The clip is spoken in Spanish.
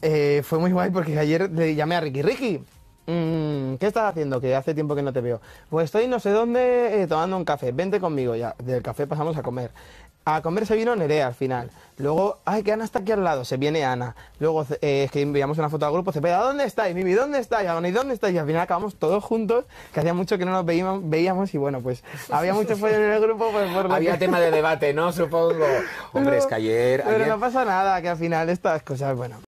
Eh, fue muy guay porque ayer le llamé a Ricky. Ricky, mm, ¿qué estás haciendo? Que hace tiempo que no te veo. Pues estoy no sé dónde eh, tomando un café. Vente conmigo ya. Del café pasamos a comer. A comer se vino Nerea al final. Luego, ay, que Ana está aquí al lado. Se viene Ana. Luego eh, que enviamos una foto al grupo. Se pega, ¿dónde estáis, Mimi? ¿Dónde estáis, ¿Y ¿Dónde estáis? Y al final acabamos todos juntos, que hacía mucho que no nos veíamos, y bueno, pues había mucho fuego en el grupo. Pues, había tema de debate, ¿no? Supongo. Hombre, es que ayer. Pero no pasa nada, que al final estas cosas, bueno.